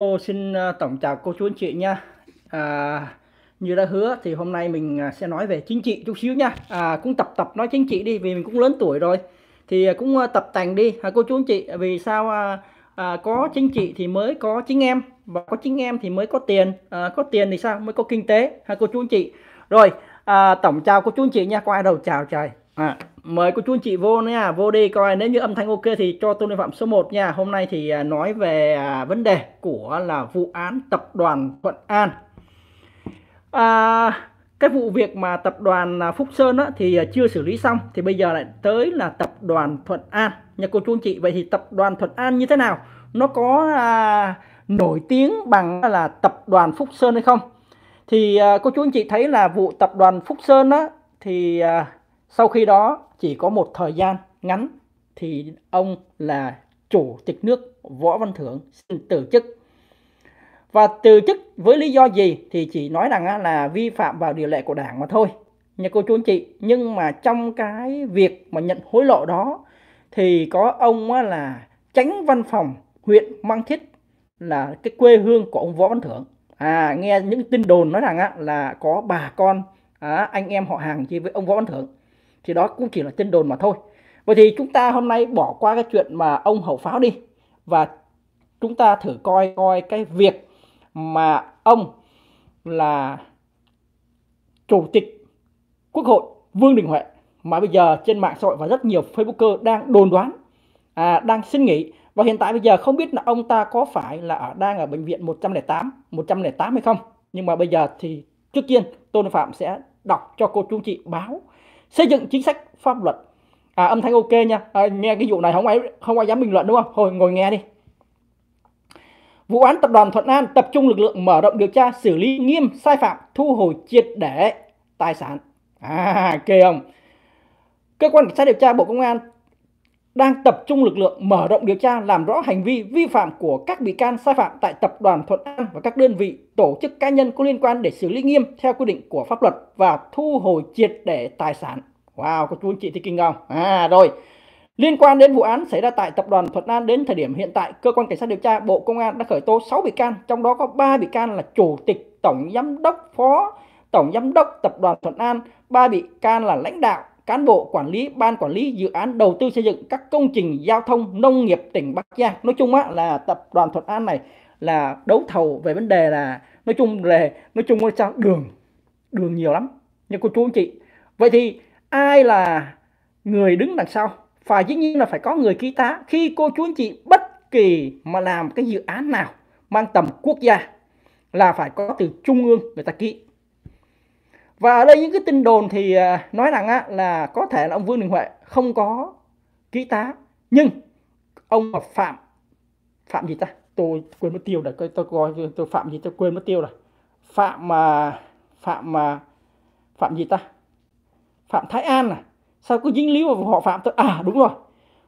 Cô xin à, tổng chào cô chú anh chị nha. À, như đã hứa thì hôm nay mình à, sẽ nói về chính trị chút xíu nha. À, cũng tập tập nói chính trị đi vì mình cũng lớn tuổi rồi. Thì à, cũng tập tành đi à, cô chú anh chị vì sao à, à, có chính trị thì mới có chính em và có chính em thì mới có tiền, à, có tiền thì sao mới có kinh tế ha à, cô chú anh chị. Rồi à, tổng chào cô chú anh chị nha. Có ai đầu chào trời. À mời cô chú anh chị vô nha vô đi coi nếu như âm thanh ok thì cho tôi lên phạm số 1 nha hôm nay thì à, nói về à, vấn đề của là vụ án tập đoàn Thuận An à, cái vụ việc mà tập đoàn à, Phúc Sơn á, thì chưa xử lý xong thì bây giờ lại tới là tập đoàn Thuận An nha cô chú anh chị vậy thì tập đoàn Thuận An như thế nào nó có à, nổi tiếng bằng là tập đoàn Phúc Sơn hay không thì à, cô chú anh chị thấy là vụ tập đoàn Phúc Sơn á, thì à, sau khi đó chỉ có một thời gian ngắn thì ông là chủ tịch nước Võ Văn Thưởng xin từ chức. Và từ chức với lý do gì thì chỉ nói rằng là vi phạm vào điều lệ của đảng mà thôi. Nhà cô chú anh chị, nhưng mà trong cái việc mà nhận hối lộ đó thì có ông là tránh văn phòng huyện Mang Thiết là cái quê hương của ông Võ Văn Thưởng. À nghe những tin đồn nói rằng là có bà con anh em họ hàng chi với ông Võ Văn Thưởng thì đó cũng chỉ là tin đồn mà thôi vậy thì chúng ta hôm nay bỏ qua cái chuyện mà ông hậu pháo đi và chúng ta thử coi coi cái việc mà ông là chủ tịch quốc hội vương đình huệ mà bây giờ trên mạng xã hội và rất nhiều facebooker đang đồn đoán à, đang xin nghỉ và hiện tại bây giờ không biết là ông ta có phải là ở, đang ở bệnh viện 108 108 hay không nhưng mà bây giờ thì trước tiên tôn phạm sẽ đọc cho cô chú chị báo xây dựng chính sách pháp luật à, âm thanh ok nha à, nghe cái vụ này không ai không ai dám bình luận đúng không thôi ngồi nghe đi vụ án tập đoàn Thuận An tập trung lực lượng mở rộng điều tra xử lý nghiêm sai phạm thu hồi triệt để tài sản à kê không cơ quan cảnh sát điều tra bộ công an đang tập trung lực lượng mở rộng điều tra làm rõ hành vi vi phạm của các bị can sai phạm tại tập đoàn Thuận An và các đơn vị tổ chức cá nhân có liên quan để xử lý nghiêm theo quy định của pháp luật và thu hồi triệt để tài sản. Wow, có chú anh chị thì kinh không? À rồi, Liên quan đến vụ án xảy ra tại tập đoàn Thuận An đến thời điểm hiện tại, cơ quan cảnh sát điều tra Bộ Công an đã khởi tố 6 bị can, trong đó có 3 bị can là chủ tịch, tổng giám đốc, phó tổng giám đốc tập đoàn Thuận An, 3 bị can là lãnh đạo, cán bộ quản lý ban quản lý dự án đầu tư xây dựng các công trình giao thông nông nghiệp tỉnh Bắc Giang nói chung á là tập đoàn Thuận An này là đấu thầu về vấn đề là nói chung là nói chung là sao đường đường nhiều lắm nhưng cô chú anh chị vậy thì ai là người đứng đằng sau phải dĩ nhiên là phải có người ký tá khi cô chú anh chị bất kỳ mà làm cái dự án nào mang tầm quốc gia là phải có từ trung ương người ta ký và ở đây những cái tin đồn thì à, nói rằng á, là có thể là ông Vương Đình Huệ không có ký tá nhưng ông phạm phạm gì ta tôi quên mất tiêu rồi tôi tôi tôi phạm gì tôi quên mất tiêu rồi phạm mà phạm mà phạm gì ta phạm Thái An à sao cứ dính líu vào họ phạm tôi à đúng rồi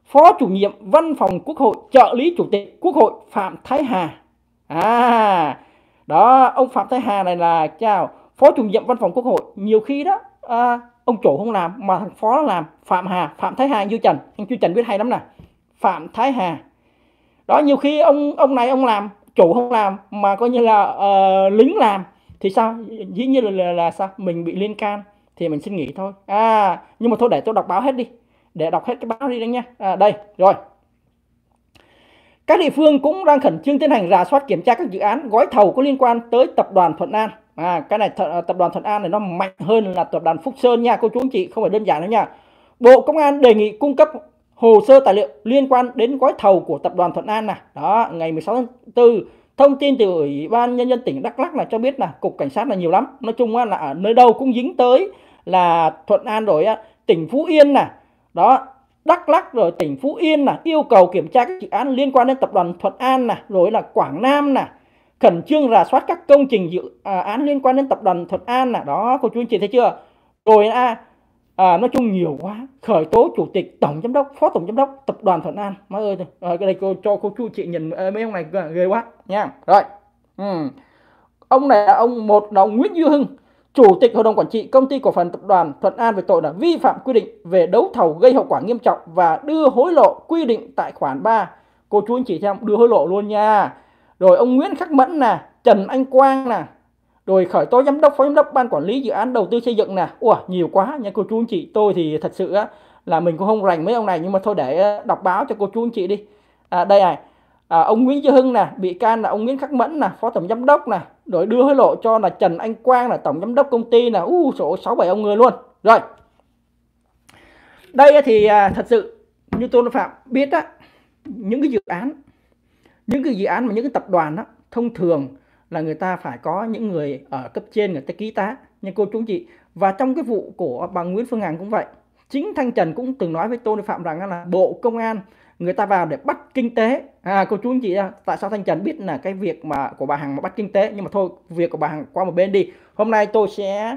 phó chủ nhiệm văn phòng quốc hội trợ lý chủ tịch quốc hội phạm Thái Hà à đó ông Phạm Thái Hà này là chào phó chủ nhiệm văn phòng quốc hội nhiều khi đó à, ông chủ không làm mà thằng phó làm phạm hà phạm thái hà như trần anh chú trần biết hay lắm nè phạm thái hà đó nhiều khi ông ông này ông làm chủ không làm mà coi như là uh, lính làm thì sao dĩ nhiên là, là là sao mình bị liên can thì mình xin nghỉ thôi à nhưng mà thôi để tôi đọc báo hết đi để đọc hết cái báo đi đấy nha à, đây rồi các địa phương cũng đang khẩn trương tiến hành rà soát kiểm tra các dự án gói thầu có liên quan tới tập đoàn Thuận An à cái này th- à, tập đoàn Thuận An này nó mạnh hơn là tập đoàn Phúc Sơn nha cô chú anh chị không phải đơn giản đâu nha Bộ Công an đề nghị cung cấp hồ sơ tài liệu liên quan đến gói thầu của tập đoàn Thuận An này đó ngày 16 tháng 4 thông tin từ ủy ban nhân dân tỉnh Đắk lắc là cho biết là cục cảnh sát là nhiều lắm nói chung là ở nơi đâu cũng dính tới là Thuận An rồi tỉnh Phú Yên nè đó Đắk lắc rồi tỉnh Phú Yên là yêu cầu kiểm tra các dự án liên quan đến tập đoàn Thuận An nè rồi là Quảng Nam nè khẩn trương rà soát các công trình dự à, án liên quan đến tập đoàn Thuận An là đó cô chú anh chị thấy chưa rồi a à, nói chung nhiều quá khởi tố chủ tịch tổng giám đốc phó tổng giám đốc tập đoàn Thuận An má ơi rồi cái này cô cho cô chú chị nhìn mấy ông này ghê quá nha rồi ừ. ông này là ông một là ông Nguyễn Duy Hưng chủ tịch hội đồng quản trị công ty cổ phần tập đoàn Thuận An về tội là vi phạm quy định về đấu thầu gây hậu quả nghiêm trọng và đưa hối lộ quy định tại khoản 3 cô chú anh chị xem đưa hối lộ luôn nha rồi ông Nguyễn Khắc Mẫn nè Trần Anh Quang nè rồi khởi tố giám đốc phó giám đốc ban quản lý dự án đầu tư xây dựng nè ủa nhiều quá nha cô chú anh chị tôi thì thật sự á, là mình cũng không rành mấy ông này nhưng mà thôi để ờ, đọc báo cho cô chú anh chị đi à, đây này à, ông Nguyễn Duy Hưng nè bị can là ông Nguyễn Khắc Mẫn nè phó tổng giám đốc nè rồi đưa hối lộ cho là Trần Anh Quang là tổng giám đốc công ty nè, u số sáu bảy ông người luôn rồi đây thì à, thật sự như tôi phạm biết á những cái dự án những cái dự án mà những cái tập đoàn đó thông thường là người ta phải có những người ở cấp trên người ta ký tá nhưng cô chú chị và trong cái vụ của bà Nguyễn Phương Hằng cũng vậy chính Thanh Trần cũng từng nói với Tô Đức Phạm rằng là bộ công an người ta vào để bắt kinh tế à cô chú anh chị tại sao Thanh Trần biết là cái việc mà của bà Hằng mà bắt kinh tế nhưng mà thôi việc của bà Hằng qua một bên đi hôm nay tôi sẽ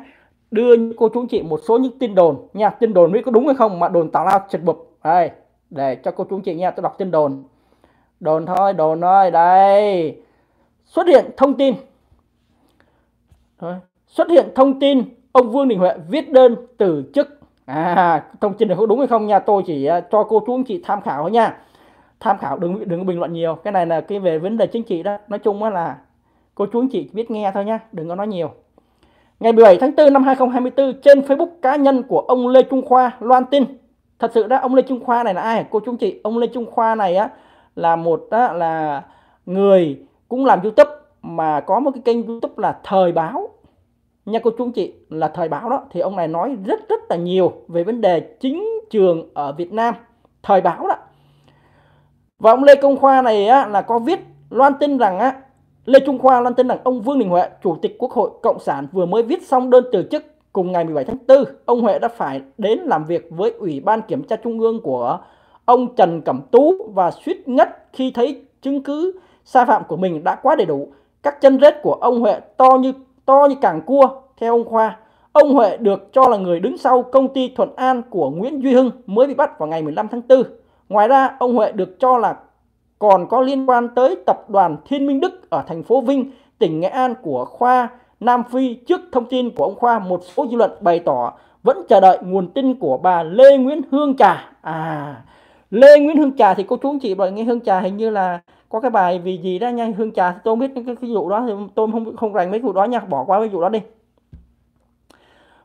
đưa cô chú anh chị một số những tin đồn nha tin đồn biết có đúng hay không mà đồn tào lao trật bụp đây để cho cô chú anh chị nha tôi đọc tin đồn đồn thôi đồn thôi đây xuất hiện thông tin Đấy. xuất hiện thông tin ông Vương Đình Huệ viết đơn từ chức à thông tin này có đúng hay không nha tôi chỉ à, cho cô chú anh chị tham khảo thôi nha tham khảo đừng đừng bình luận nhiều cái này là cái về vấn đề chính trị đó nói chung là cô chú anh chị biết nghe thôi nha đừng có nói nhiều ngày 17 tháng 4 năm 2024 trên Facebook cá nhân của ông Lê Trung Khoa loan tin thật sự đó ông Lê Trung Khoa này là ai cô chú anh chị ông Lê Trung Khoa này á là một á, là người cũng làm youtube mà có một cái kênh youtube là thời báo nha cô chú chị là thời báo đó thì ông này nói rất rất là nhiều về vấn đề chính trường ở Việt Nam thời báo đó và ông Lê Công Khoa này á, là có viết loan tin rằng á, Lê Trung Khoa loan tin rằng ông Vương Đình Huệ chủ tịch Quốc hội Cộng sản vừa mới viết xong đơn từ chức cùng ngày 17 tháng 4 ông Huệ đã phải đến làm việc với Ủy ban kiểm tra Trung ương của ông Trần Cẩm Tú và suýt ngất khi thấy chứng cứ sai phạm của mình đã quá đầy đủ. Các chân rết của ông Huệ to như to như càng cua, theo ông Khoa. Ông Huệ được cho là người đứng sau công ty Thuận An của Nguyễn Duy Hưng mới bị bắt vào ngày 15 tháng 4. Ngoài ra, ông Huệ được cho là còn có liên quan tới tập đoàn Thiên Minh Đức ở thành phố Vinh, tỉnh Nghệ An của Khoa Nam Phi trước thông tin của ông Khoa một số dư luận bày tỏ vẫn chờ đợi nguồn tin của bà Lê Nguyễn Hương Trà. À, Lê Nguyễn Hương Trà thì cô chú anh chị rồi nghe Hương Trà hình như là có cái bài vì gì đó nha Hương Trà tôi không biết cái, cái vụ đó thì tôi không không rành mấy vụ đó nha bỏ qua cái vụ đó đi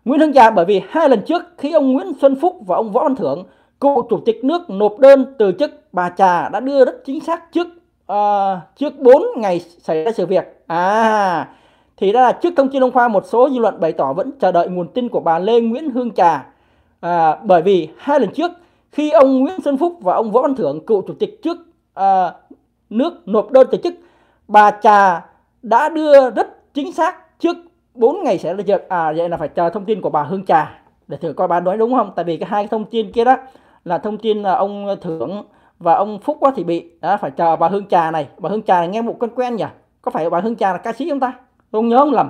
Nguyễn Hương Trà bởi vì hai lần trước khi ông Nguyễn Xuân Phúc và ông Võ Văn Thưởng cựu chủ tịch nước nộp đơn từ chức bà Trà đã đưa rất chính xác trước uh, trước 4 ngày xảy ra sự việc à thì đó là trước thông tin ông Khoa một số dư luận bày tỏ vẫn chờ đợi nguồn tin của bà Lê Nguyễn Hương Trà à, bởi vì hai lần trước khi ông Nguyễn Xuân Phúc và ông Võ Văn Thưởng cựu chủ tịch trước à, nước nộp đơn từ chức bà Trà đã đưa rất chính xác trước 4 ngày sẽ là việc à vậy là phải chờ thông tin của bà Hương Trà để thử coi bà nói đúng không tại vì cái hai thông tin kia đó là thông tin là ông Thưởng và ông Phúc quá thì bị đó, phải chờ bà Hương Trà này bà Hương Trà này nghe một quen quen nhỉ có phải bà Hương Trà là ca sĩ chúng ta không nhớ không lầm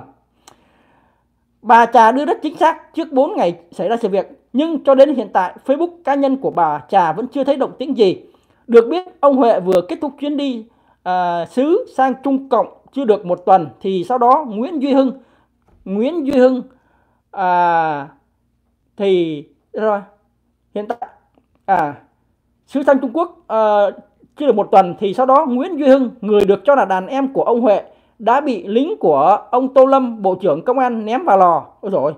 bà Trà đưa rất chính xác trước 4 ngày xảy ra sự việc nhưng cho đến hiện tại, Facebook cá nhân của bà Trà vẫn chưa thấy động tĩnh gì. Được biết, ông Huệ vừa kết thúc chuyến đi à, xứ sang Trung Cộng chưa được một tuần thì sau đó Nguyễn Duy Hưng Nguyễn Duy Hưng à, thì rồi hiện tại à sứ sang Trung Quốc à, chưa được một tuần thì sau đó Nguyễn Duy Hưng người được cho là đàn em của ông Huệ đã bị lính của ông Tô Lâm Bộ trưởng Công an ném vào lò ôi rồi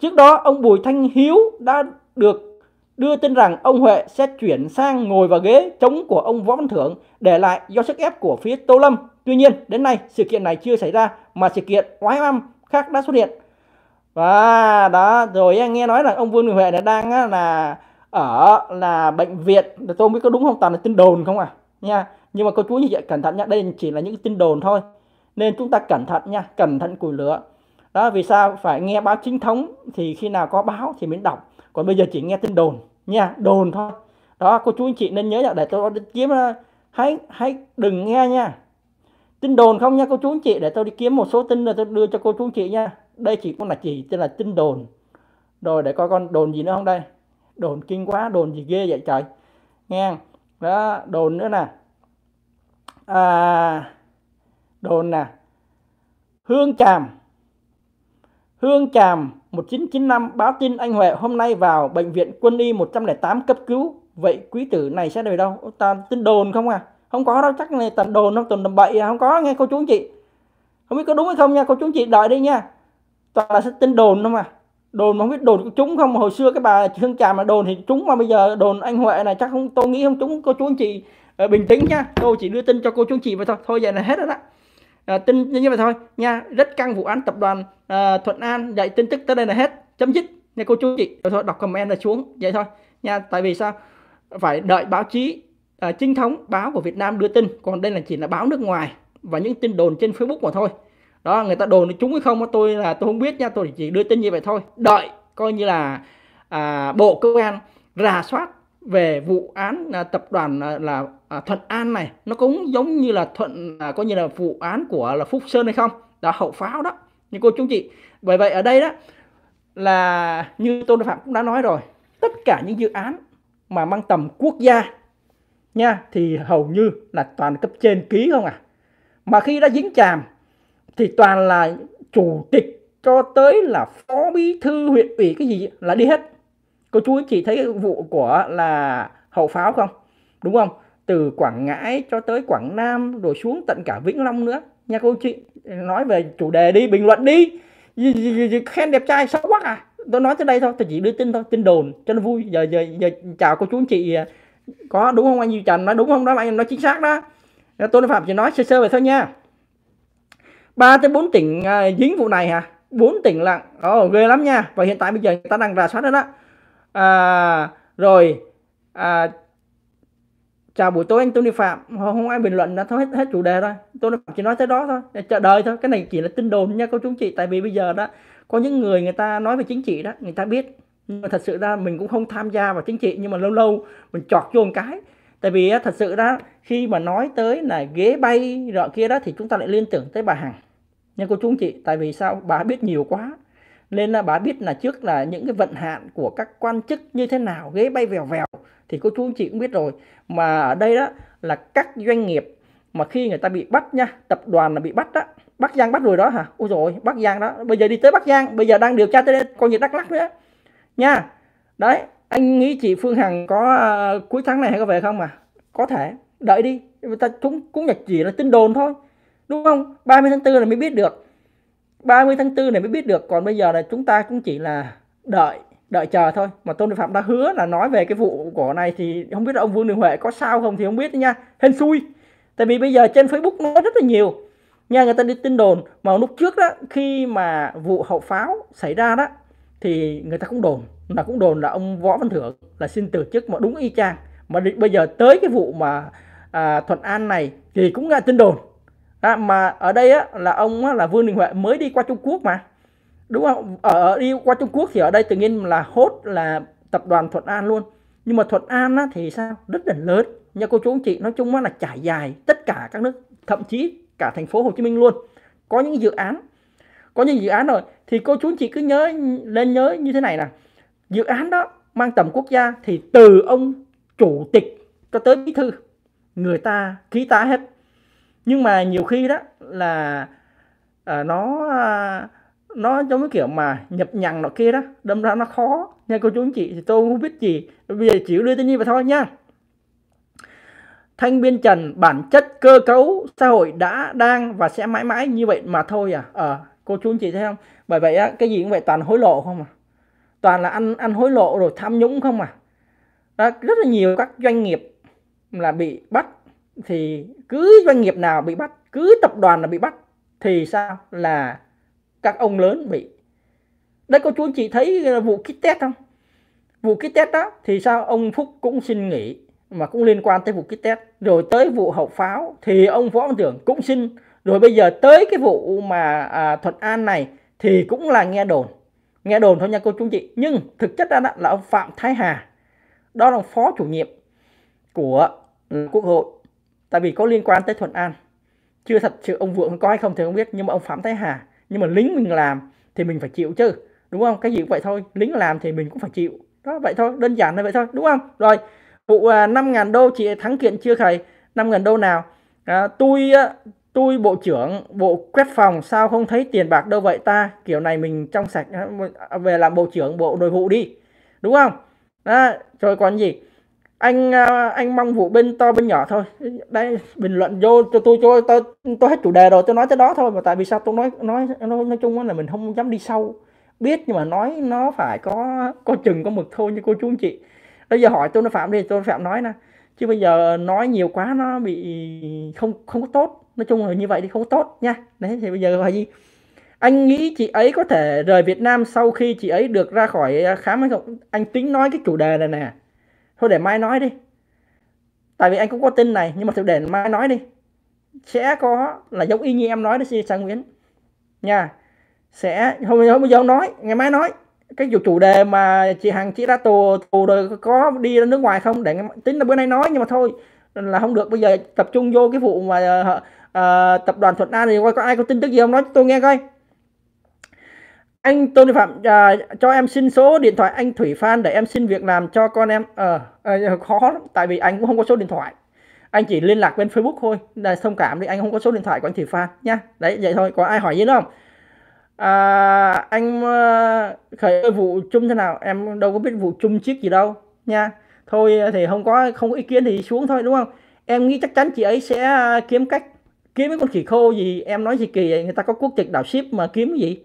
Trước đó, ông Bùi Thanh Hiếu đã được đưa tin rằng ông Huệ sẽ chuyển sang ngồi vào ghế chống của ông Võ Văn Thưởng để lại do sức ép của phía Tô Lâm. Tuy nhiên, đến nay sự kiện này chưa xảy ra mà sự kiện oái oăm khác đã xuất hiện. Và đó rồi nghe nói là ông Vương Đình Huệ là đang là ở là bệnh viện tôi không biết có đúng không toàn là tin đồn không à nha nhưng mà cô chú như vậy cẩn thận nha đây chỉ là những tin đồn thôi nên chúng ta cẩn thận nha cẩn thận củi lửa đó vì sao phải nghe báo chính thống thì khi nào có báo thì mới đọc còn bây giờ chỉ nghe tin đồn nha đồn thôi đó cô chú anh chị nên nhớ là để tôi đi kiếm ờ, hãy hãy đừng nghe nha tin đồn không nha cô chú anh chị để tôi đi kiếm một số tin rồi tôi đưa cho cô chú anh chị nha đây chỉ con là chỉ tên là tin đồn rồi để coi con đồn gì nữa không đây đồn kinh quá đồn gì ghê vậy trời nghe đó đồn nữa nè à, đồn nè hương tràm Hương Tràm 1995 báo tin anh Huệ hôm nay vào bệnh viện quân y 108 cấp cứu. Vậy quý tử này sẽ về đâu? Ta tin đồn không à? Không có đâu, chắc này tận đồn không, tuần tầm bậy à? Không có nghe cô chú anh chị. Không biết có đúng hay không nha, cô chú anh chị đợi đi nha. Toàn là sẽ tin đồn không à. Đồn mà không biết đồn có trúng không, hồi xưa cái bà Hương Tràm mà đồn thì trúng mà bây giờ đồn anh Huệ này chắc không, tôi nghĩ không trúng cô chú anh chị. Ờ, bình tĩnh nha, tôi chỉ đưa tin cho cô chú anh chị vậy thôi. Thôi vậy là hết rồi đó. Ờ, tin như vậy thôi nha rất căng vụ án tập đoàn à, Thuận An vậy tin tức tới đây là hết chấm dứt nha cô chú chị rồi thôi đọc comment là xuống vậy thôi nha tại vì sao phải đợi báo chí à, chính thống báo của Việt Nam đưa tin còn đây là chỉ là báo nước ngoài và những tin đồn trên Facebook mà thôi đó người ta đồn chúng hay không tôi là tôi không biết nha tôi chỉ đưa tin như vậy thôi đợi coi như là à, bộ công an rà soát về vụ án à, tập đoàn à, là à, Thuận An này nó cũng giống như là thuận à, coi như là vụ án của là Phúc Sơn hay không đó hậu pháo đó như cô chú chị bởi vậy ở đây đó là như tôn phạm cũng đã nói rồi tất cả những dự án mà mang tầm quốc gia nha thì hầu như là toàn cấp trên ký không à mà khi đã dính chàm thì toàn là chủ tịch cho tới là phó bí thư huyện ủy cái gì là đi hết cô chú anh chị thấy vụ của là hậu pháo không đúng không từ Quảng Ngãi cho tới Quảng Nam rồi xuống tận cả Vĩnh Long nữa nha cô chị nói về chủ đề đi bình luận đi khen đẹp trai xấu quá à tôi nói tới đây thôi tôi chỉ đưa tin thôi tin đồn cho nó vui giờ giờ, giờ chào cô chú anh chị à, có đúng không anh Duy Trần nói đúng không đó anh nói chính xác đó tôi Phạm chỉ nói sơ sơ vậy thôi nha ba tới bốn tỉnh à, dính vụ này hả à? bốn tỉnh lặng ồ oh, ghê lắm nha và hiện tại bây giờ người ta đang rà soát đó đó à, rồi à, chào buổi tối anh Tony Phạm không, ai bình luận đã hết hết chủ đề rồi Tony Phạm chỉ nói tới đó thôi chờ đợi thôi cái này chỉ là tin đồn nha cô chú chị tại vì bây giờ đó có những người người ta nói về chính trị đó người ta biết nhưng mà thật sự ra mình cũng không tham gia vào chính trị nhưng mà lâu lâu mình chọt vô một cái tại vì thật sự ra khi mà nói tới là ghế bay rồi kia đó thì chúng ta lại liên tưởng tới bà Hằng nha cô chú chị tại vì sao bà biết nhiều quá nên là bà biết là trước là những cái vận hạn của các quan chức như thế nào ghế bay vèo vèo thì cô chú chị cũng biết rồi mà ở đây đó là các doanh nghiệp mà khi người ta bị bắt nha tập đoàn là bị bắt đó Bắc Giang bắt rồi đó hả ôi rồi Bắc Giang đó bây giờ đi tới Bắc Giang bây giờ đang điều tra tới coi như Đắk Lắk nữa nha đấy anh nghĩ chị Phương Hằng có uh, cuối tháng này hay có về không mà có thể đợi đi người ta cũng cũng nhật chỉ là tin đồn thôi đúng không 30 tháng 4 là mới biết được 30 tháng 4 này mới biết được còn bây giờ là chúng ta cũng chỉ là đợi đợi chờ thôi mà tôn phạm đã hứa là nói về cái vụ của này thì không biết là ông vương đình huệ có sao không thì không biết nha hên xui tại vì bây giờ trên facebook nó rất là nhiều nha người ta đi tin đồn mà lúc trước đó khi mà vụ hậu pháo xảy ra đó thì người ta cũng đồn là cũng đồn là ông võ văn thưởng là xin từ chức mà đúng y chang mà bây giờ tới cái vụ mà à, thuận an này thì cũng là tin đồn đó, mà ở đây á, là ông á, là Vương Đình Huệ mới đi qua Trung Quốc mà đúng không ở đi qua Trung Quốc thì ở đây tự nhiên là hốt là tập đoàn Thuận An luôn nhưng mà Thuận An á, thì sao rất là lớn nha cô chú anh chị nói chung á là trải dài tất cả các nước thậm chí cả thành phố Hồ Chí Minh luôn có những dự án có những dự án rồi thì cô chú anh chị cứ nhớ lên nhớ như thế này nè dự án đó mang tầm quốc gia thì từ ông chủ tịch cho tới bí thư người ta ký tá hết nhưng mà nhiều khi đó là à, nó à, nó giống cái kiểu mà nhập nhằng nọ kia đó đâm ra nó khó nha cô chú anh chị thì tôi không biết gì bây giờ chỉ đưa tin nhi vào thôi nha Thanh Biên Trần bản chất cơ cấu xã hội đã đang và sẽ mãi mãi như vậy mà thôi à, à cô chú anh chị thấy không bởi vậy á, cái gì cũng vậy toàn hối lộ không à toàn là ăn ăn hối lộ rồi tham nhũng không à đó, rất là nhiều các doanh nghiệp là bị bắt thì cứ doanh nghiệp nào bị bắt cứ tập đoàn nào bị bắt thì sao là các ông lớn bị đấy cô chú anh chị thấy vụ kit test không vụ kit test đó thì sao ông phúc cũng xin nghỉ mà cũng liên quan tới vụ kit test rồi tới vụ hậu pháo thì ông võ văn tưởng cũng xin rồi bây giờ tới cái vụ mà à, thuận an này thì cũng là nghe đồn nghe đồn thôi nha cô chú anh chị nhưng thực chất ra đó là ông phạm thái hà đó là phó chủ nhiệm của quốc hội tại vì có liên quan tới thuận an chưa thật sự ông vượng có hay không thì không biết nhưng mà ông phạm thái hà nhưng mà lính mình làm thì mình phải chịu chứ đúng không cái gì cũng vậy thôi lính làm thì mình cũng phải chịu đó vậy thôi đơn giản là vậy thôi đúng không rồi vụ à, năm ngàn đô chị thắng kiện chưa thầy năm ngàn đô nào à, tôi tôi bộ trưởng bộ quét phòng sao không thấy tiền bạc đâu vậy ta kiểu này mình trong sạch à, về làm bộ trưởng bộ nội vụ đi đúng không đó, rồi còn gì anh à, anh mong vụ bên to bên nhỏ thôi đây bình luận vô cho tôi cho tôi tôi hết chủ đề rồi tôi nói tới đó thôi mà tại vì sao tôi nói nói nói, nói chung là mình không dám đi sâu biết nhưng mà nói nó phải có có chừng có mực thôi như cô chú anh chị bây giờ hỏi tôi nó phạm đi tôi phạm nói nè chứ bây giờ nói nhiều quá nó bị không không có tốt nói chung là như vậy thì không có tốt nha đấy thì bây giờ là gì anh nghĩ chị ấy có thể rời Việt Nam sau khi chị ấy được ra khỏi à, khám hay không anh tính nói cái chủ đề này nè thôi để mai nói đi tại vì anh cũng có tin này nhưng mà thử để mai nói đi sẽ có là giống y như em nói đó chị Trang Nguyễn nha sẽ hôm hôm bây giờ ông nói ngày mai nói cái vụ chủ đề mà chị Hằng chị ra tù tù rồi có đi ra nước ngoài không để tính là bữa nay nói nhưng mà thôi là không được bây giờ tập trung vô cái vụ mà uh, uh, tập đoàn Thuận An thì coi có ai có tin tức gì không nói tôi nghe coi anh Tôn Phạm à, cho em xin số điện thoại anh Thủy Phan để em xin việc làm cho con em ờ à, à, khó lắm, tại vì anh cũng không có số điện thoại anh chỉ liên lạc bên Facebook thôi là thông cảm đi anh không có số điện thoại của anh Thủy Phan nhá đấy vậy thôi có ai hỏi gì nữa không à, anh ờ, khởi vụ chung thế nào em đâu có biết vụ chung chiếc gì đâu nha thôi thì không có không có ý kiến thì xuống thôi đúng không em nghĩ chắc chắn chị ấy sẽ à, kiếm cách kiếm cái con khỉ khô gì em nói gì kỳ vậy? người ta có quốc tịch đảo ship mà kiếm cái gì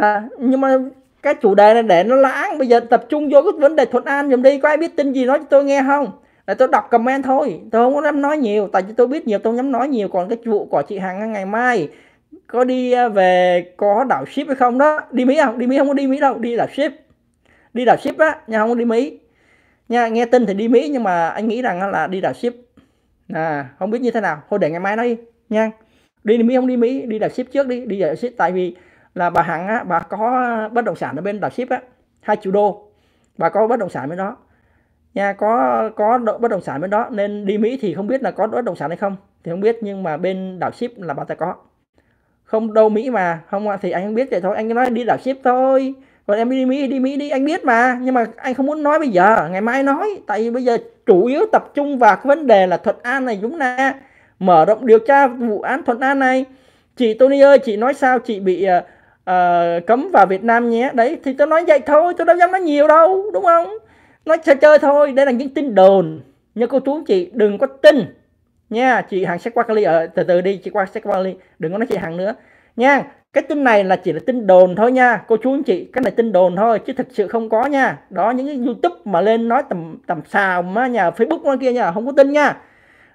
à, nhưng mà cái chủ đề này để nó lãng bây giờ tập trung vô cái vấn đề thuận an dùm đi có ai biết tin gì nói cho tôi nghe không là tôi đọc comment thôi tôi không có dám nói nhiều tại vì tôi biết nhiều tôi không dám nói nhiều còn cái vụ của chị hằng ngày mai có đi à, về có đảo ship hay không đó đi mỹ không đi mỹ không có đi mỹ đâu đi đảo ship đi đảo ship á nhà không có đi mỹ nha nghe tin thì đi mỹ nhưng mà anh nghĩ rằng là đi đảo ship à không biết như thế nào thôi để ngày mai nói đi nha đi mỹ không đi mỹ đi đảo ship trước đi đi đảo ship tại vì là bà Hằng á, bà có bất động sản ở bên đảo ship á, 2 triệu đô. Bà có bất động sản bên đó. Nhà có có bất động sản bên đó nên đi Mỹ thì không biết là có bất động sản hay không thì không biết nhưng mà bên đảo ship là bà ta có. Không đâu Mỹ mà, không thì anh không biết vậy thôi, anh nói đi đảo ship thôi. Còn em đi Mỹ đi Mỹ đi anh biết mà, nhưng mà anh không muốn nói bây giờ, ngày mai nói tại vì bây giờ chủ yếu tập trung vào cái vấn đề là Thuận An này Dũng Na mở rộng điều tra vụ án Thuận An này. Chị Tony ơi, chị nói sao chị bị uh, uh, cấm vào Việt Nam nhé đấy thì tôi nói vậy thôi tôi đâu dám nói nhiều đâu đúng không nói chơi chơi thôi đây là những tin đồn nha cô chú chị đừng có tin nha chị hằng sẽ qua cali ở ờ, từ từ đi chị qua sẽ qua cali đừng có nói chị hằng nữa nha cái tin này là chỉ là tin đồn thôi nha cô chú anh chị cái này tin đồn thôi chứ thực sự không có nha đó những cái youtube mà lên nói tầm tầm xào mà nhà facebook nó kia nha không có tin nha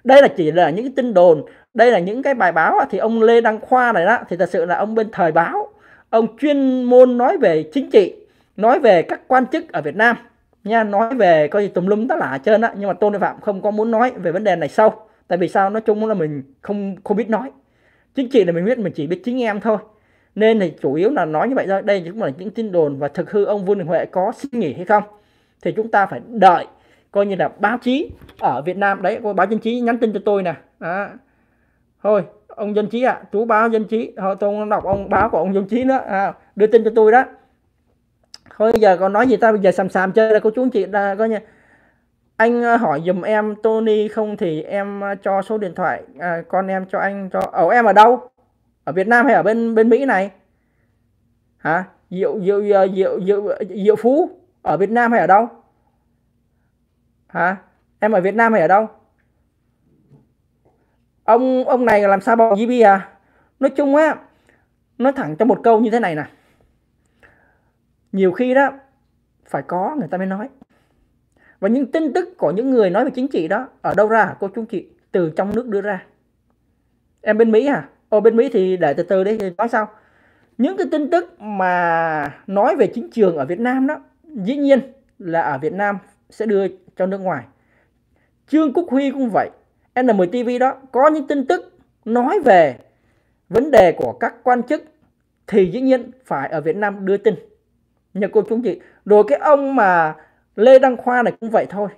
đây là chỉ là những cái tin đồn đây là những cái bài báo thì ông lê đăng khoa này đó thì thật sự là ông bên thời báo ông chuyên môn nói về chính trị nói về các quan chức ở Việt Nam nha nói về coi gì tùm lum tất lạ trơn á nhưng mà Tôn Đại Phạm không có muốn nói về vấn đề này sâu tại vì sao nói chung là mình không không biết nói chính trị là mình biết mình chỉ biết chính em thôi nên thì chủ yếu là nói như vậy thôi đây cũng là những tin đồn và thực hư ông Vương Đình Huệ có suy nghỉ hay không thì chúng ta phải đợi coi như là báo chí ở Việt Nam đấy báo chính trí nhắn tin cho tôi nè à. thôi ông dân trí ạ à, chú báo dân trí thôi tôi không đọc ông báo của ông dân trí nữa à, đưa tin cho tôi đó thôi giờ còn nói gì ta bây giờ sàm sàm chơi là cô chú anh chị là coi nha anh à, hỏi dùm em Tony không thì em à, cho số điện thoại à, con em cho anh cho ở em ở đâu ở Việt Nam hay ở bên bên Mỹ này hả Diệu Diệu à, Diệu Diệu Diệu Phú ở Việt Nam hay ở đâu hả em ở Việt Nam hay ở đâu ông ông này làm sao bằng GB à nói chung á nói thẳng trong một câu như thế này nè nhiều khi đó phải có người ta mới nói và những tin tức của những người nói về chính trị đó ở đâu ra cô chú chị từ trong nước đưa ra em bên Mỹ à ô bên Mỹ thì để từ từ đấy nói sao những cái tin tức mà nói về chính trường ở Việt Nam đó dĩ nhiên là ở Việt Nam sẽ đưa cho nước ngoài Trương Quốc Huy cũng vậy N10 TV đó có những tin tức nói về vấn đề của các quan chức thì dĩ nhiên phải ở Việt Nam đưa tin. nhờ cô chú chị, rồi cái ông mà Lê Đăng Khoa này cũng vậy thôi.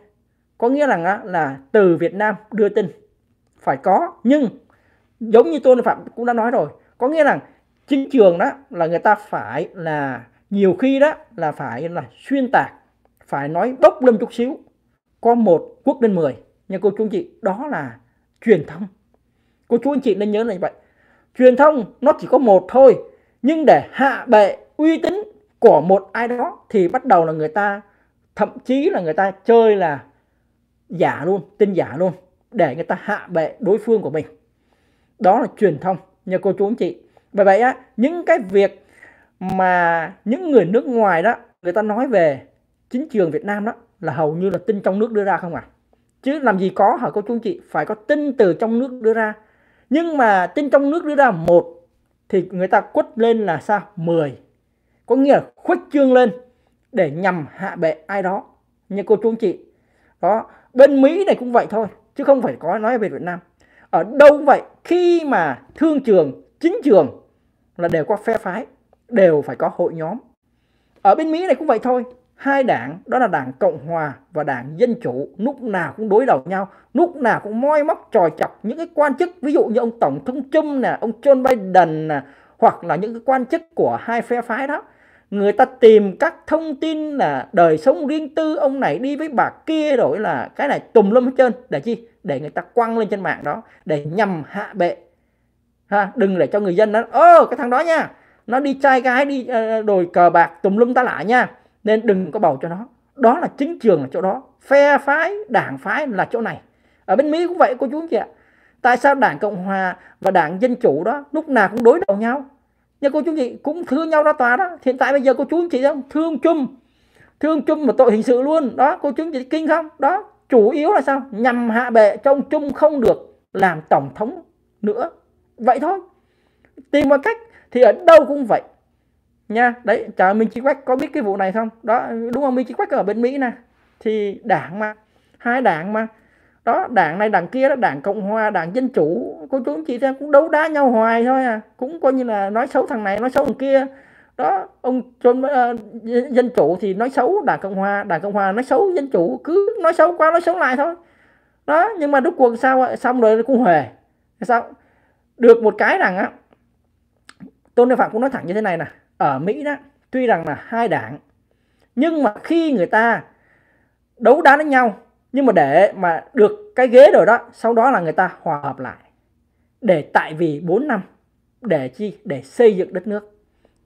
Có nghĩa là là từ Việt Nam đưa tin phải có nhưng giống như tôi phạm cũng đã nói rồi, có nghĩa là chính trường đó là người ta phải là nhiều khi đó là phải là xuyên tạc, phải nói bốc lên chút xíu. Có một quốc lên mười. Nhưng cô chú anh chị đó là truyền thông. Cô chú anh chị nên nhớ là như vậy. Truyền thông nó chỉ có một thôi. Nhưng để hạ bệ uy tín của một ai đó thì bắt đầu là người ta thậm chí là người ta chơi là giả luôn, tin giả luôn để người ta hạ bệ đối phương của mình. Đó là truyền thông nha cô chú anh chị. vậy vậy á, những cái việc mà những người nước ngoài đó người ta nói về chính trường Việt Nam đó là hầu như là tin trong nước đưa ra không à chứ làm gì có hả cô chú anh chị phải có tin từ trong nước đưa ra nhưng mà tin trong nước đưa ra một thì người ta quất lên là sao 10 có nghĩa là khuếch trương lên để nhằm hạ bệ ai đó như cô chú anh chị đó bên Mỹ này cũng vậy thôi chứ không phải có nói về Việt Nam ở đâu cũng vậy khi mà thương trường chính trường là đều có phe phái đều phải có hội nhóm ở bên Mỹ này cũng vậy thôi hai đảng đó là đảng cộng hòa và đảng dân chủ lúc nào cũng đối đầu nhau lúc nào cũng moi móc tròi chọc những cái quan chức ví dụ như ông tổng thống trump nè ông john biden nè hoặc là những cái quan chức của hai phe phái đó người ta tìm các thông tin là đời sống riêng tư ông này đi với bà kia rồi là cái này tùm lum hết trơn để chi để người ta quăng lên trên mạng đó để nhằm hạ bệ ha đừng để cho người dân nó ơ cái thằng đó nha nó đi trai gái đi ờ, đồi cờ bạc tùm lum ta lại nha nên đừng có bầu cho nó đó là chính trường ở chỗ đó phe phái đảng phái là chỗ này ở bên mỹ cũng vậy cô chú anh chị ạ tại sao đảng cộng hòa và đảng dân chủ đó lúc nào cũng đối đầu nhau nhưng cô chú anh chị cũng thương nhau ra tòa đó hiện tại bây giờ cô chú anh chị không thương chung thương chung mà tội hình sự luôn đó cô chú anh chị kinh không đó chủ yếu là sao nhằm hạ bệ trong chung không được làm tổng thống nữa vậy thôi tìm mọi cách thì ở đâu cũng vậy nha đấy chờ Michi Quách có biết cái vụ này không đó đúng không Michi Quách ở bên Mỹ nè thì đảng mà hai đảng mà đó đảng này đảng kia đó đảng cộng hòa đảng dân chủ cô chú chị ta cũng đấu đá nhau hoài thôi à cũng coi như là nói xấu thằng này nói xấu thằng kia đó ông John ờ, uh, dân chủ thì nói xấu đảng cộng hòa đảng cộng hòa nói xấu dân chủ cứ nói xấu qua nói xấu lại thôi đó nhưng mà rốt cuộc sao xong rồi cũng huề sao được một cái rằng á tôn đức phạm cũng nói thẳng như thế này nè ở Mỹ đó tuy rằng là hai đảng nhưng mà khi người ta đấu đá với nhau nhưng mà để mà được cái ghế rồi đó sau đó là người ta hòa hợp lại để tại vì 4 năm để chi để xây dựng đất nước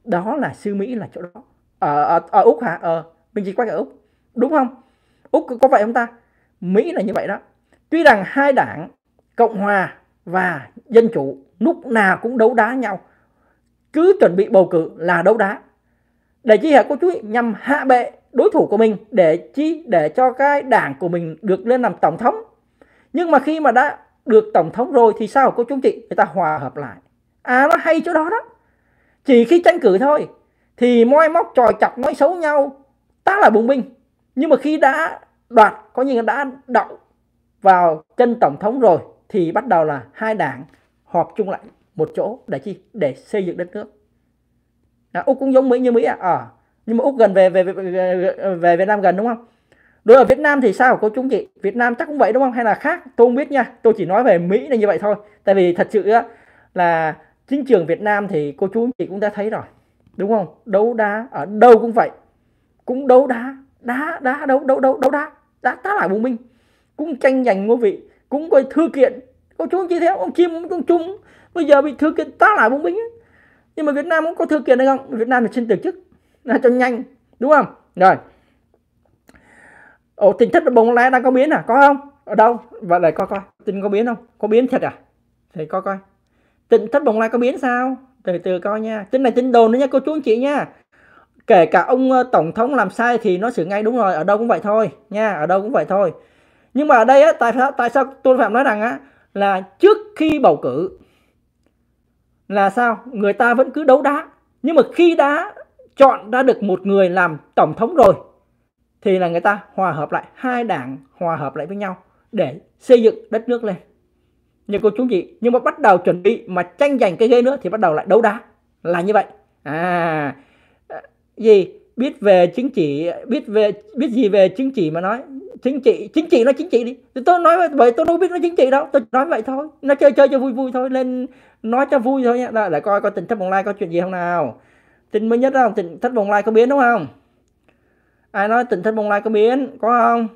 đó là sư Mỹ là chỗ đó ở, ở, ở Úc hả ờ mình chỉ quay ở Úc đúng không Úc có vậy không ta Mỹ là như vậy đó tuy rằng hai đảng Cộng hòa và Dân chủ lúc nào cũng đấu đá nhau cứ chuẩn bị bầu cử là đấu đá để chi hệ của chú ý, nhằm hạ bệ đối thủ của mình để chi để cho cái đảng của mình được lên làm tổng thống nhưng mà khi mà đã được tổng thống rồi thì sao cô chú chị người ta hòa hợp lại à nó hay chỗ đó đó chỉ khi tranh cử thôi thì moi móc trò chọc nói xấu nhau ta là bùng binh nhưng mà khi đã đoạt có như đã đậu vào chân tổng thống rồi thì bắt đầu là hai đảng họp chung lại một chỗ để chi để xây dựng đất nước à, úc cũng giống mỹ như mỹ à. à, nhưng mà úc gần về về, về về việt nam gần đúng không đối ở việt nam thì sao cô chú chị việt nam chắc cũng vậy đúng không hay là khác tôi không biết nha tôi chỉ nói về mỹ là như vậy thôi tại vì thật sự là chính trường việt nam thì cô chú chị cũng đã thấy rồi đúng không đấu đá ở đâu cũng vậy cũng đấu đá đá đá đấu đấu đấu đấu đá đá tá lại bùng minh cũng tranh giành ngôi vị cũng coi thư kiện cô chú chị thế ông chim ông chung bây giờ bị thư kiện tá lại bung binh ấy. nhưng mà Việt Nam cũng có thư kiện hay không Việt Nam thì xin từ chức là cho nhanh đúng không rồi Ồ, tình thất bồng lai đang có biến à có không ở đâu vậy lại coi coi tình có biến không có biến thật à thì coi coi tình thất bồng lai có biến sao từ từ coi nha tin này tin đồn nữa nha cô chú anh chị nha kể cả ông ờ, tổng thống làm sai thì nó xử ngay đúng rồi ở đâu cũng vậy thôi nha ở đâu cũng vậy thôi nhưng mà ở đây á, tại sao tại sao tôi phạm nói rằng á là trước khi bầu cử là sao người ta vẫn cứ đấu đá nhưng mà khi đã chọn đã được một người làm tổng thống rồi thì là người ta hòa hợp lại hai đảng hòa hợp lại với nhau để xây dựng đất nước lên như cô chú chị nhưng mà bắt đầu chuẩn bị mà tranh giành cái ghế nữa thì bắt đầu lại đấu đá là như vậy à, à gì biết về chính trị biết về biết gì về chính trị mà nói chính trị chính trị nó chính trị đi tôi nói vậy tôi đâu biết nó chính trị đâu tôi nói vậy thôi nó chơi chơi cho vui vui thôi lên nói cho vui thôi nhé lại coi coi tình thất bồng lai có chuyện gì không nào tình mới nhất không tình thất bồng lai có biến đúng không ai nói tình thất bồng lai có biến có không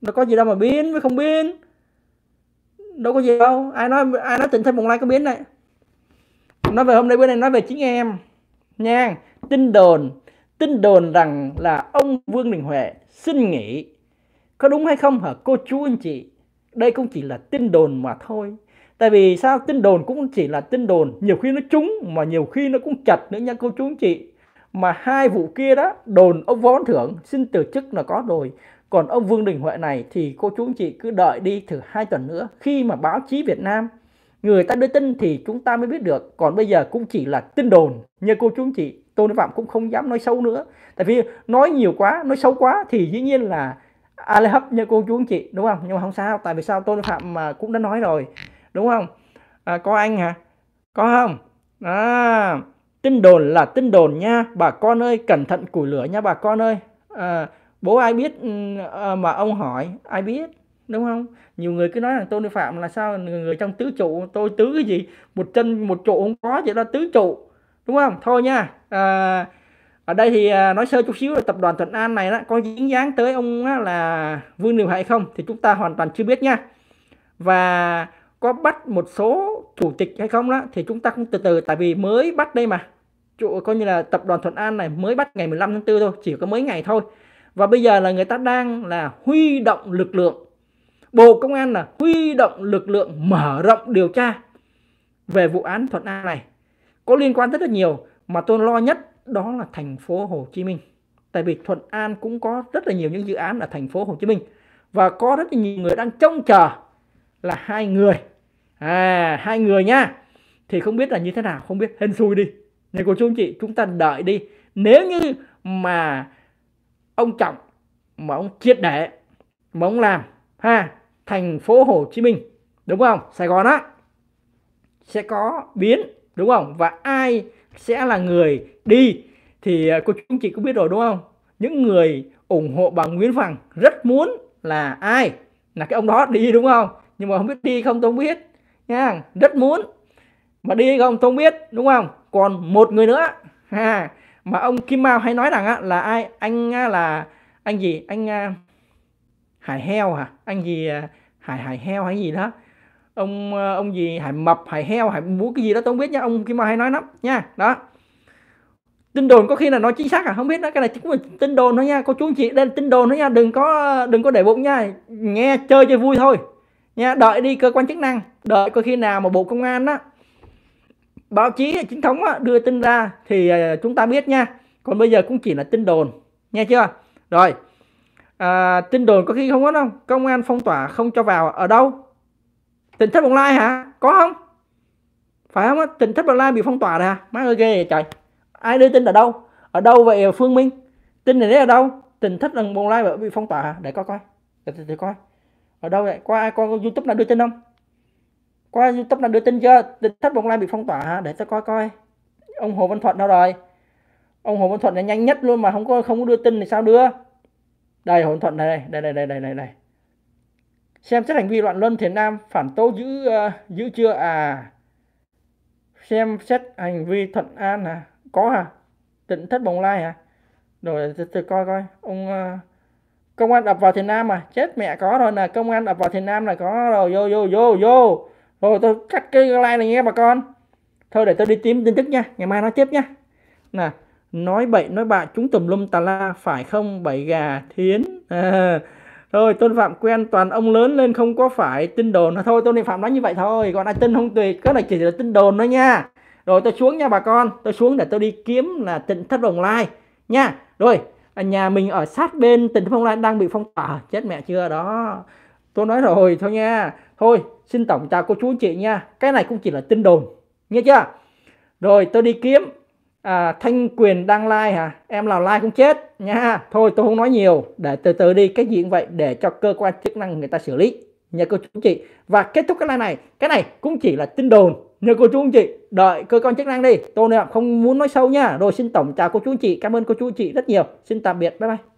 nó có gì đâu mà biến với không biến đâu có gì đâu ai nói ai nói tình thất bồng lai có biến này nói về hôm nay bữa nay nói về chính em nha tin đồn tin đồn rằng là ông Vương Đình Huệ xin nghỉ. Có đúng hay không hả cô chú anh chị? Đây cũng chỉ là tin đồn mà thôi. Tại vì sao tin đồn cũng chỉ là tin đồn, nhiều khi nó trúng mà nhiều khi nó cũng chặt nữa nha cô chú anh chị. Mà hai vụ kia đó, đồn ông Võ Thưởng xin từ chức là có rồi. Còn ông Vương Đình Huệ này thì cô chú anh chị cứ đợi đi thử hai tuần nữa khi mà báo chí Việt Nam người ta đưa tin thì chúng ta mới biết được còn bây giờ cũng chỉ là tin đồn như cô chú anh chị tôn đức phạm cũng không dám nói xấu nữa tại vì nói nhiều quá nói xấu quá thì dĩ nhiên là ai hấp nha cô chú anh chị đúng không nhưng mà không sao tại vì sao tôn đức phạm mà cũng đã nói rồi đúng không à, có anh hả có không à, tin đồn là tin đồn nha bà con ơi cẩn thận củi lửa nha bà con ơi à, bố ai biết ừ, à, mà ông hỏi ai biết đúng không nhiều người cứ nói là tôn đức phạm là sao người, người trong tứ trụ tôi tứ cái gì một chân một trụ không có vậy đó tứ trụ đúng không thôi nha à, ở đây thì à, nói sơ chút xíu là tập đoàn Thuận An này đó có dính dáng tới ông là Vương điều Huệ không thì chúng ta hoàn toàn chưa biết nha và có bắt một số chủ tịch hay không đó thì chúng ta cũng từ từ tại vì mới bắt đây mà chủ coi như là tập đoàn Thuận An này mới bắt ngày 15 tháng 4 thôi chỉ có mấy ngày thôi và bây giờ là người ta đang là huy động lực lượng Bộ Công an là huy động lực lượng mở rộng điều tra về vụ án Thuận An này có liên quan rất là nhiều mà tôi lo nhất đó là thành phố Hồ Chí Minh tại vì Thuận An cũng có rất là nhiều những dự án ở thành phố Hồ Chí Minh và có rất là nhiều người đang trông chờ là hai người à hai người nha thì không biết là như thế nào không biết hên xui đi này cô chú anh chị chúng ta đợi đi nếu như mà ông trọng mà ông triệt để mà ông làm ha thành phố Hồ Chí Minh đúng không Sài Gòn á sẽ có biến đúng không và ai sẽ là người đi thì à, cô chú anh chị cũng biết rồi đúng không những người ủng hộ bà Nguyễn Hằng rất muốn là ai là cái ông đó đi đúng không nhưng mà không biết đi không tôi không biết nha rất muốn mà đi không tôi không biết đúng không còn một người nữa ha mà ông Kim Mao hay nói rằng á, là ai anh là anh gì anh à, hải heo hả à? anh gì à, hải hải heo hay gì đó ông ờ, ông gì hại mập hại heo hại búa cái gì đó tôi không biết nha ông mà hay nói lắm nha đó tin đồn có khi là nói chính xác à không biết đó cái này cũng là tin đồn thôi nha cô chú anh chị đây là tin đồn thôi nha đừng có đừng có để bụng nha nghe chơi chơi vui thôi nha đợi đi cơ quan chức năng đợi có khi nào mà bộ công an đó báo chí chính thống đó, đưa tin ra thì ờ, chúng ta biết nha còn bây giờ cũng chỉ là tin đồn nghe chưa rồi à, tin đồn có khi không có đâu công an phong tỏa không cho vào ở đâu tỉnh thất bồng lai hả có không phải không tỉnh thất bồng lai bị phong tỏa rồi hả má ơi ghê vậy trời ai đưa tin ở đâu ở đâu vậy phương minh tin này đấy ở đâu tỉnh thất lần bồng lai bị phong tỏa hả để coi coi để, để, để coi ở đâu vậy có ai coi youtube nào đưa tin không có youtube nào đưa tin chưa tỉnh thất bồng lai bị phong tỏa hả để tao coi coi ông hồ văn thuận đâu rồi ông hồ văn thuận là nhanh nhất luôn mà không có không có đưa tin thì sao đưa đây hồ văn thuận này đây đây đây đây đây đây xem xét hành vi loạn luân thiền nam phản tố giữ uh, giữ chưa à xem xét hành vi thuận an à có à tỉnh thất bồng lai à rồi từ, từ coi coi ông uh, công an đập vào thiền nam à chết mẹ có rồi nè công an đập vào thiền nam là có rồi vô vô vô vô rồi tôi cắt cái like này nghe bà con thôi để tôi đi tìm tin tức nha ngày mai nói tiếp nha nè nói bậy nói bạ chúng tùm lum tà la phải không bậy gà thiến à thôi tôn phạm quen toàn ông lớn lên không có phải tin đồn à, thôi tôn phạm nói như vậy thôi còn ai tin không tùy cái này chỉ là tin đồn thôi nha rồi tôi xuống nha bà con tôi xuống để tôi đi kiếm là tỉnh thất bồng lai nha rồi à, nhà mình ở sát bên tỉnh thất bồng lai đang bị phong tỏa chết mẹ chưa đó tôi nói rồi thôi nha thôi xin tổng chào cô chú chị nha cái này cũng chỉ là tin đồn nghe chưa rồi tôi đi kiếm à, thanh quyền đăng like hả em nào like cũng chết nha thôi tôi không nói nhiều để từ từ đi cái diện vậy để cho cơ quan chức năng người ta xử lý nha cô chú chị và kết thúc cái này này cái này cũng chỉ là tin đồn nhờ cô chú chị đợi cơ quan chức năng đi tôi không muốn nói sâu nha rồi xin tổng chào cô chú chị cảm ơn cô chú chị rất nhiều xin tạm biệt bye bye